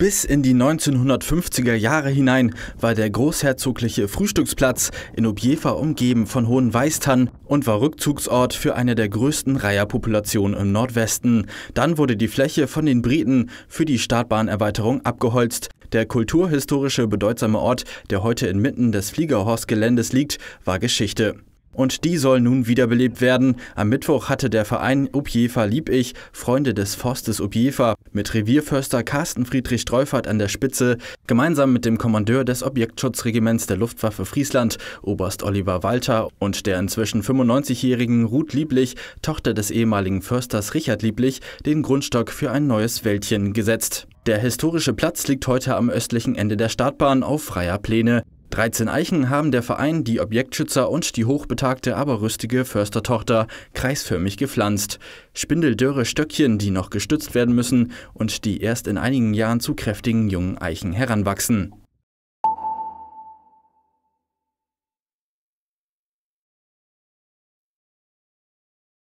Bis in die 1950er Jahre hinein war der großherzogliche Frühstücksplatz in Objefa umgeben von hohen Weißtannen und war Rückzugsort für eine der größten Reiherpopulationen im Nordwesten. Dann wurde die Fläche von den Briten für die Startbahnerweiterung abgeholzt. Der kulturhistorische bedeutsame Ort, der heute inmitten des Fliegerhorstgeländes liegt, war Geschichte. Und die soll nun wiederbelebt werden. Am Mittwoch hatte der Verein Upjefer Lieb ich, Freunde des Forstes Upjefer, mit Revierförster Carsten Friedrich Streufert an der Spitze, gemeinsam mit dem Kommandeur des Objektschutzregiments der Luftwaffe Friesland, Oberst Oliver Walter, und der inzwischen 95-jährigen Ruth Lieblich, Tochter des ehemaligen Försters Richard Lieblich, den Grundstock für ein neues Wäldchen gesetzt. Der historische Platz liegt heute am östlichen Ende der Startbahn auf freier Pläne. 13 Eichen haben der Verein, die Objektschützer und die hochbetagte, aber rüstige Förstertochter kreisförmig gepflanzt. Spindeldürre Stöckchen, die noch gestützt werden müssen und die erst in einigen Jahren zu kräftigen jungen Eichen heranwachsen.